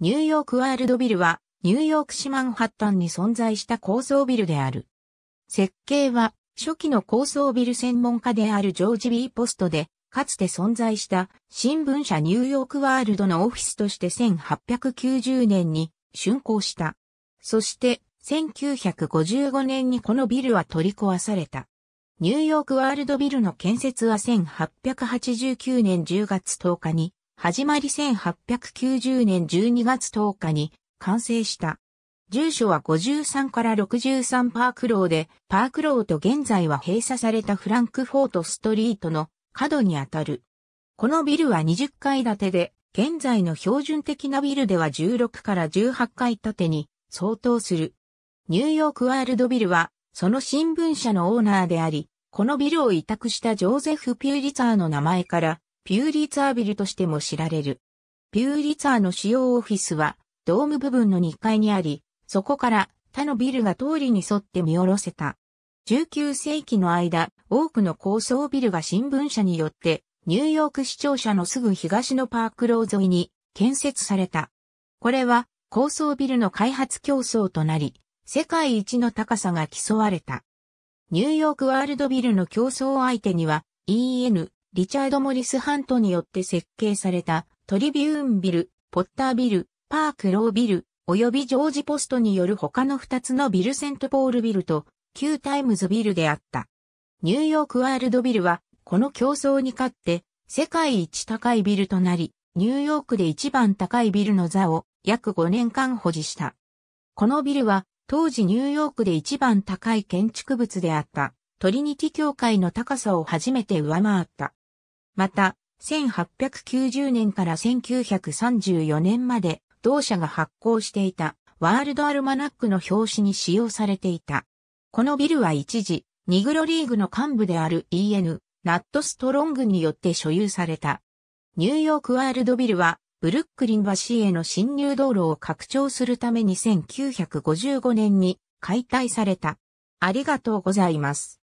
ニューヨークワールドビルは、ニューヨーク市マンハッタンに存在した高層ビルである。設計は、初期の高層ビル専門家であるジョージ・ビー・ポストで、かつて存在した新聞社ニューヨークワールドのオフィスとして1890年に竣工した。そして、1955年にこのビルは取り壊された。ニューヨークワールドビルの建設は1889年10月10日に始まり1890年12月10日に完成した。住所は53から63パークローで、パークローと現在は閉鎖されたフランクフォートストリートの角にあたる。このビルは20階建てで、現在の標準的なビルでは16から18階建てに相当する。ニューヨークワールドビルは、その新聞社のオーナーであり、このビルを委託したジョーゼフ・ピューリツァーの名前からピューリツァービルとしても知られる。ピューリツァーの主要オフィスは、ドーム部分の2階にあり、そこから他のビルが通りに沿って見下ろせた。19世紀の間、多くの高層ビルが新聞社によって、ニューヨーク市庁舎のすぐ東のパークロー沿いに建設された。これは高層ビルの開発競争となり、世界一の高さが競われた。ニューヨークワールドビルの競争相手には EN リチャード・モリス・ハントによって設計されたトリビューンビル、ポッタービル、パークロービル、及びジョージ・ポストによる他の2つのビルセントポールビルと旧タイムズビルであった。ニューヨークワールドビルはこの競争に勝って世界一高いビルとなり、ニューヨークで一番高いビルの座を約5年間保持した。このビルは当時ニューヨークで一番高い建築物であったトリニティ教会の高さを初めて上回った。また、1890年から1934年まで同社が発行していたワールドアルマナックの表紙に使用されていた。このビルは一時、ニグロリーグの幹部である EN、ナットストロングによって所有された。ニューヨークワールドビルは、ブルックリン橋への侵入道路を拡張するために1955年に解体された。ありがとうございます。